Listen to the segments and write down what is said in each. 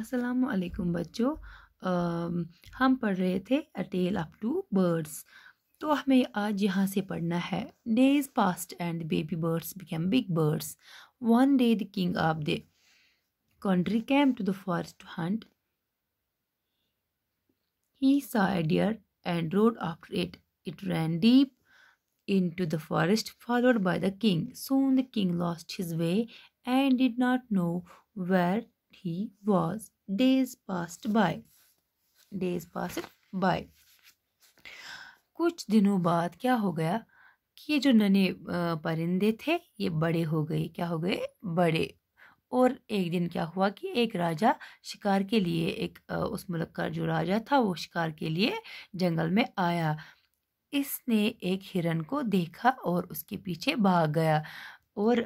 असलकुम बच्चों हम पढ़ रहे थे a tale of two birds तो हमें आज यहाँ से पढ़ना है days past and baby birds became big birds one day the king of the country came to the forest to hunt he saw deer and rode after it it ran deep in to the forest followed by the king soon the king lost his way and did not know where he was days passed by days passed by कुछ दिनों बाद क्या हो गया कि ये जो नन्हे परिंदे थे ये बड़े हो गए क्या हो गए बड़े और एक दिन क्या हुआ कि एक राजा शिकार के लिए एक उस मुल्क का जो राजा था वो शिकार के लिए जंगल में आया इसने एक हिरन को देखा और उसके पीछे भाग गया और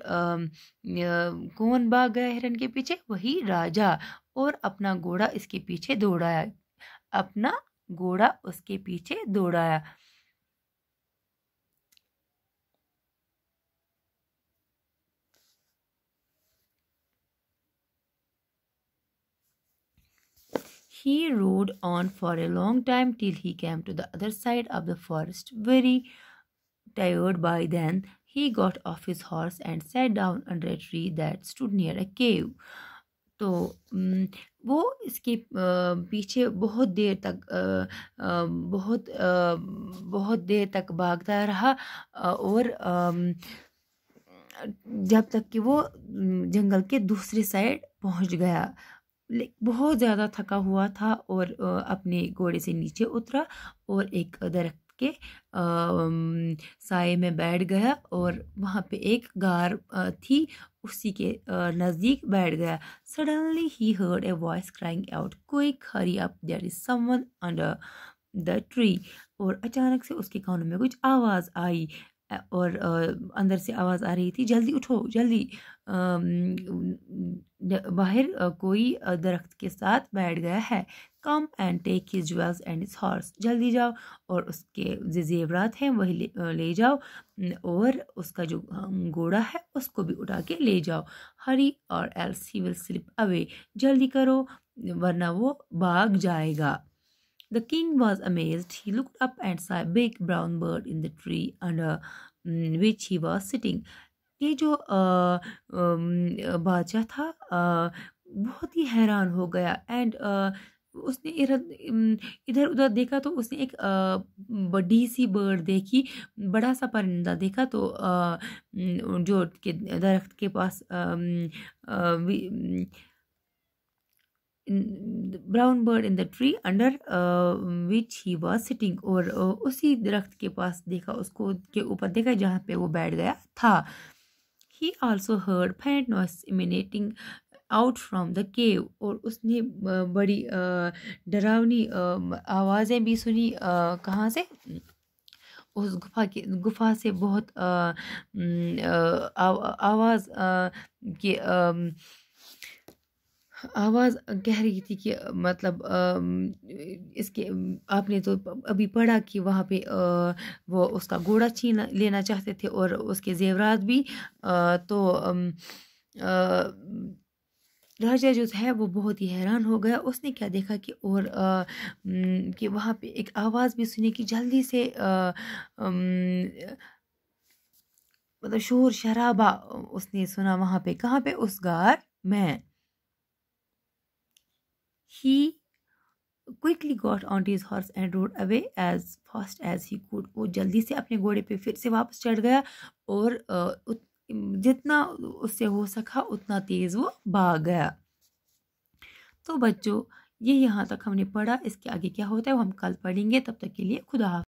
कौन भाग गया हिरण के पीछे वही राजा और अपना घोड़ा इसके पीछे दौड़ाया अपना घोड़ा उसके पीछे दौड़ाया He rode on for a long time till he came to the other side of the forest, very tired by then. He got off his horse and sat down under a tree that stood near a cave तो वो इसके पीछे बहुत देर तक बहुत बहुत देर तक भागता रहा और जब तक कि वो जंगल के दूसरे साइड पहुंच गया बहुत ज़्यादा थका हुआ था और अपने घोड़े से नीचे उतरा और एक दरख्त के साय में बैठ गया और वहाँ पे एक गार थी उसी के नज़दीक बैठ गया suddenly he heard a voice crying out कोई hurry up there is someone under the tree और अचानक से उसके कानों में कुछ आवाज़ आई और अंदर से आवाज़ आ रही थी जल्दी उठो जल्दी बाहर कोई दरख्त के साथ बैठ गया है come and take his jewels and his horse जल्दी जाओ और उसके जो जेवरात हैं वही ले, ले जाओ और उसका जो घोड़ा है उसको भी उठा के ले जाओ hurry or else he will slip away जल्दी करो वरना वो भाग जाएगा the king was amaze he look up and saw big brown bird in the tree and which he was sitting ये जो बादशाह था बहुत ही हैरान हो गया एंड उसने इधर उधर देखा तो उसने एक बड़ी सी बर्ड देखी बड़ा सा परिंदा देखा तो जो के दरख्त के पास brown bird in the tree under which he was sitting और उसी दरख्त के पास देखा उसको के ऊपर देखा जहाँ पे वो बैठ गया था he also heard faint noise emanating out from the cave और उसने बड़ी डरावनी आवाज़ें भी सुनी कहाँ से उस गुफा के गुफा से बहुत आवाज़ के आवाज़ कह रही थी कि मतलब आ, इसके आपने तो अभी पढ़ा कि वहाँ पे आ, वो उसका घोड़ा छीन लेना चाहते थे और उसके जेवरात भी आ, तो राजा जो है वो बहुत ही हैरान हो गया उसने क्या देखा कि और आ, कि वहाँ पे एक आवाज़ भी सुनी कि जल्दी से मतलब शोर शराबा उसने सुना वहाँ पे कहाँ पे उस गार में he quickly got on these his horse and rode away as fast as he could वो जल्दी से अपने घोड़े पे फिर से वापस चढ़ गया और जितना उससे हो सका उतना तेज़ वो भाग गया तो बच्चों ये यहाँ तक हमने पढ़ा इसके आगे क्या होता है वो हम कल पढ़ेंगे तब तक के लिए खुदा